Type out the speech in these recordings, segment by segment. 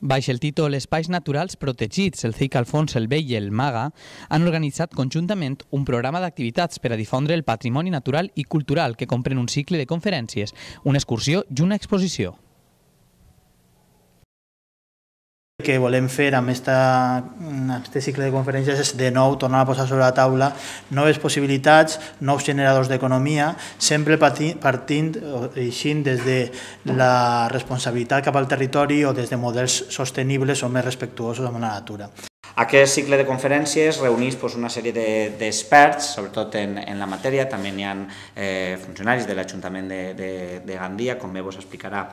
Baix el títol Espais Naturals Protegits, el CIC Alfons el Vell i el MAGA han organitzat conjuntament un programa d'activitats per a difondre el patrimoni natural i cultural que comprèn un cicle de conferències, una excursió i una exposició. El que volem fer amb esta, aquest mm, cicle de conferències és de nou tornar a posar sobre la taula noves possibilitats, nous generadors d'economia, sempre partint o eixint des de la responsabilitat cap al territori o des de models sostenibles o més respectuosos amb la natura. Aquest cicle de conferències reuneix doncs, una sèrie d'experts, de, sobretot en, en la matèria, també n'hi ha eh, funcionaris de l'Ajuntament de, de, de Gandia, com bé vos explicarà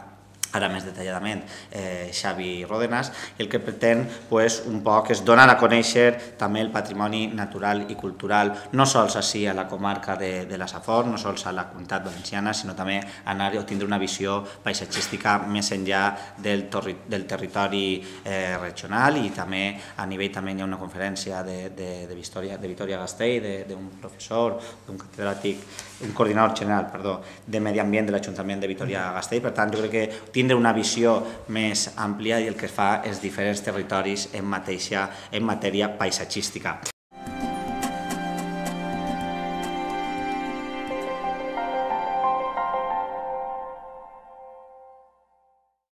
ara més detalladament eh, Xavi Rodenas, el que pretén pues, un poc és donar a conèixer també el patrimoni natural i cultural, no sols així a la comarca de, de la Safor, no sols a la comunitat valenciana, sinó també anar o tindre una visió paisatgística més enllà del, torri, del territori eh, regional i també a nivell també hi ha una conferència de, de, de, Victoria, de Victoria Gastell, d'un professor, d'un catedràtic, un coordinador general, perdó, de Medi Ambient de l'Ajuntament de Victoria Gastell, per tant jo crec que tindre una visió més àmplia i el que fa és diferents territoris en, mateixa, en matèria paisatgística.